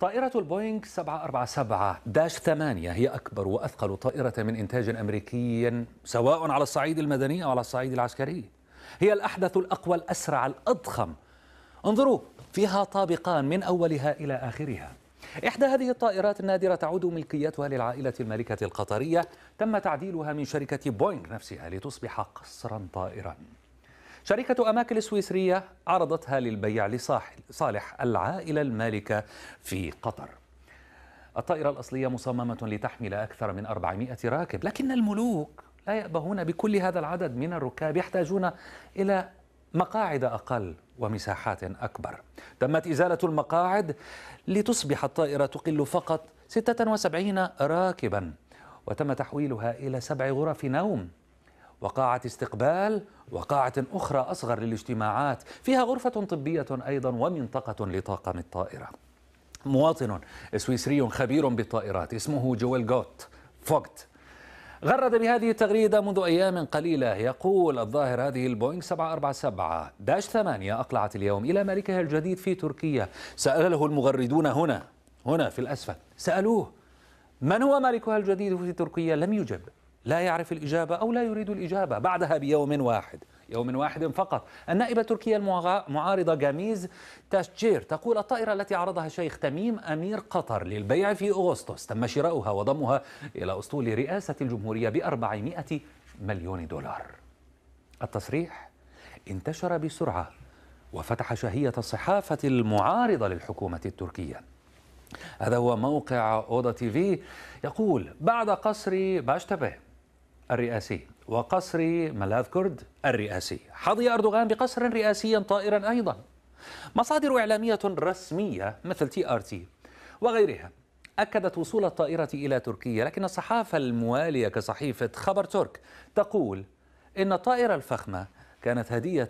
طائرة البوينغ 747 8 هي أكبر وأثقل طائرة من إنتاج أمريكي سواء على الصعيد المدني أو على الصعيد العسكري هي الأحدث الأقوى الأسرع الأضخم انظروا فيها طابقان من أولها إلى آخرها إحدى هذه الطائرات النادرة تعود ملكيتها للعائلة المالكة القطرية تم تعديلها من شركة بوينغ نفسها لتصبح قصرا طائرا شركة أماكن السويسرية عرضتها للبيع لصالح العائلة المالكة في قطر الطائرة الأصلية مصممة لتحمل أكثر من 400 راكب لكن الملوك لا يأبهون بكل هذا العدد من الركاب يحتاجون إلى مقاعد أقل ومساحات أكبر تمت إزالة المقاعد لتصبح الطائرة تقل فقط 76 راكبا وتم تحويلها إلى سبع غرف نوم وقاعة استقبال وقاعة أخرى أصغر للاجتماعات فيها غرفة طبية أيضا ومنطقة لطاقم الطائرة مواطن سويسري خبير بالطائرات اسمه جويل جوت فوكت غرد بهذه التغريدة منذ أيام قليلة يقول الظاهر هذه البوينغ 747 داش 8 أقلعت اليوم إلى مالكها الجديد في تركيا سأله المغردون هنا هنا في الأسفل سألوه من هو مالكها الجديد في تركيا لم يجب لا يعرف الإجابة أو لا يريد الإجابة بعدها بيوم واحد يوم واحد فقط النائبة التركية المعارضة جاميز تاشجير تقول الطائرة التي عرضها شيخ تميم أمير قطر للبيع في أغسطس تم شراؤها وضمها إلى أسطول رئاسة الجمهورية بأربعمائة مليون دولار التصريح انتشر بسرعة وفتح شهية الصحافة المعارضة للحكومة التركية هذا هو موقع أودا تي في يقول بعد قصر باشتبه الرئاسي وقصر ملاذ كرد الرئاسي حظي أردوغان بقصر رئاسي طائرا أيضا مصادر إعلامية رسمية مثل تي آر تي وغيرها أكدت وصول الطائرة إلى تركيا لكن الصحافة الموالية كصحيفة خبر ترك تقول إن الطائرة الفخمة كانت هدية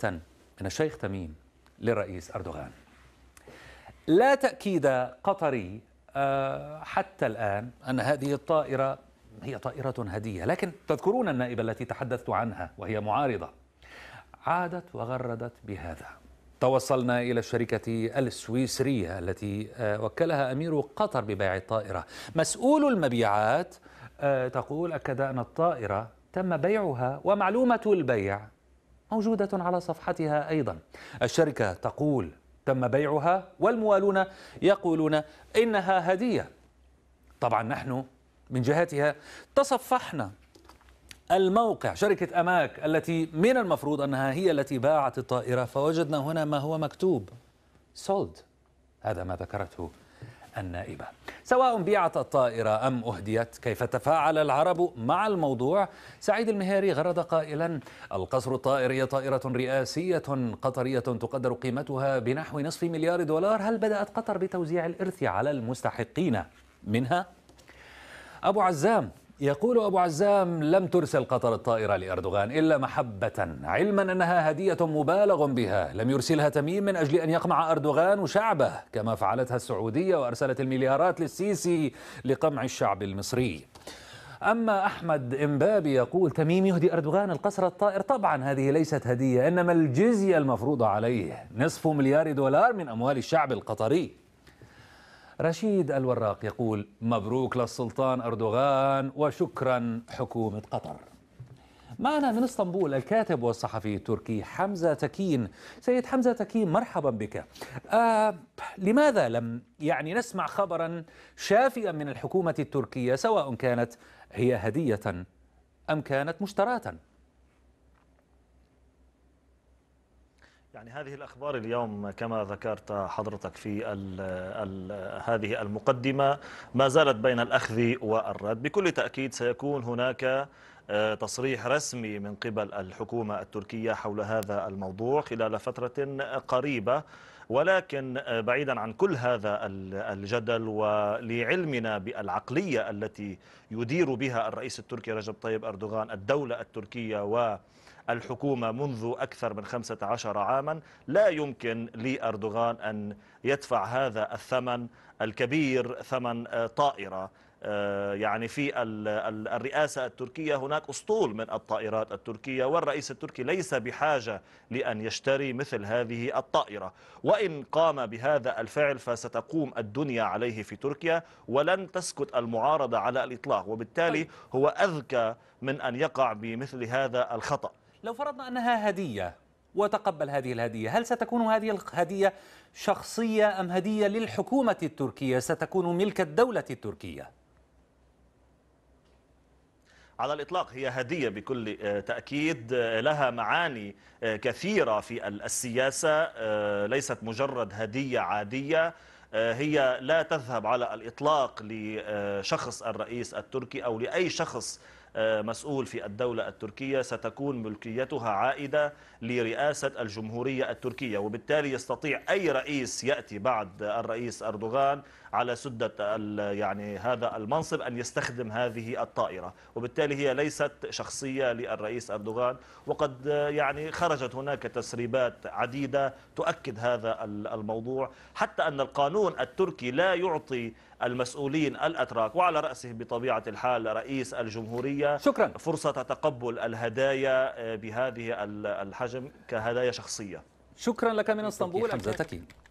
من الشيخ تميم للرئيس أردوغان لا تأكيد قطري آه، حتى الآن أن هذه الطائرة هي طائرة هدية لكن تذكرون النائبة التي تحدثت عنها وهي معارضة عادت وغردت بهذا توصلنا إلى الشركة السويسرية التي آه، وكلها أمير قطر ببيع الطائرة مسؤول المبيعات آه، تقول أكد أن الطائرة تم بيعها ومعلومة البيع موجودة على صفحتها أيضا الشركة تقول تم بيعها والموالون يقولون إنها هدية طبعا نحن من جهتها تصفحنا الموقع شركة أماك التي من المفروض أنها هي التي باعت الطائرة فوجدنا هنا ما هو مكتوب سولد هذا ما ذكرته النائبة سواء بيعت الطائرة أم أهديت كيف تفاعل العرب مع الموضوع سعيد المهاري غرد قائلا القصر الطائري طائرة رئاسية قطرية تقدر قيمتها بنحو نصف مليار دولار هل بدأت قطر بتوزيع الإرث على المستحقين منها؟ أبو عزام يقول أبو عزام لم ترسل قطر الطائرة لأردوغان إلا محبة علما أنها هدية مبالغ بها لم يرسلها تميم من أجل أن يقمع أردوغان وشعبه كما فعلتها السعودية وأرسلت المليارات للسيسي لقمع الشعب المصري أما أحمد إمبابي يقول تميم يهدي أردوغان القصر الطائر طبعا هذه ليست هدية إنما الجزية المفروضة عليه نصف مليار دولار من أموال الشعب القطري رشيد الوراق يقول مبروك للسلطان أردوغان وشكرا حكومة قطر معنا من اسطنبول الكاتب والصحفي التركي حمزة تكين سيد حمزة تكين مرحبا بك آه لماذا لم يعني نسمع خبرا شافيا من الحكومة التركية سواء كانت هي هدية أم كانت مشتراة يعني هذه الأخبار اليوم كما ذكرت حضرتك في الـ الـ هذه المقدمة ما زالت بين الأخذ والرد بكل تأكيد سيكون هناك آه، تصريح رسمي من قبل الحكومة التركية حول هذا الموضوع خلال فترة قريبة ولكن آه، بعيدا عن كل هذا الجدل ولعلمنا بالعقلية التي يدير بها الرئيس التركي رجب طيب أردوغان الدولة التركية و الحكومة منذ أكثر من 15 عاما لا يمكن لأردوغان أن يدفع هذا الثمن الكبير ثمن آه، طائرة آه، يعني في الرئاسة التركية هناك أسطول من الطائرات التركية والرئيس التركي ليس بحاجة لأن يشتري مثل هذه الطائرة وإن قام بهذا الفعل فستقوم الدنيا عليه في تركيا ولن تسكت المعارضة على الإطلاق وبالتالي طيب. هو أذكى من أن يقع بمثل هذا الخطأ لو فرضنا أنها هدية وتقبل هذه الهدية هل ستكون هذه الهدية شخصية أم هدية للحكومة التركية ستكون ملك الدولة التركية؟ على الإطلاق هي هدية بكل آه، تأكيد آه، لها معاني آه، كثيرة في السياسة ليست مجرد هدية عادية هي لا تذهب على الإطلاق لشخص الرئيس التركي أو لأي شخص آه، مسؤول في الدولة التركية ستكون ملكيتها عائدة لرئاسة الجمهورية التركية وبالتالي يستطيع أي رئيس يأتي بعد الرئيس أردوغان على سدة يعني هذا المنصب أن يستخدم هذه الطائرة وبالتالي هي ليست شخصية للرئيس أردوغان وقد يعني خرجت هناك تسريبات عديدة تؤكد هذا الموضوع حتى أن القانون التركي لا يعطي المسؤولين الأتراك وعلى رأسه بطبيعة الحال رئيس الجمهورية الدولية شكرا فرصة تقبل الهدايا آه، بهذه الحجم كهدايا شخصية شكرا لك من اسطنبول حمزة تكي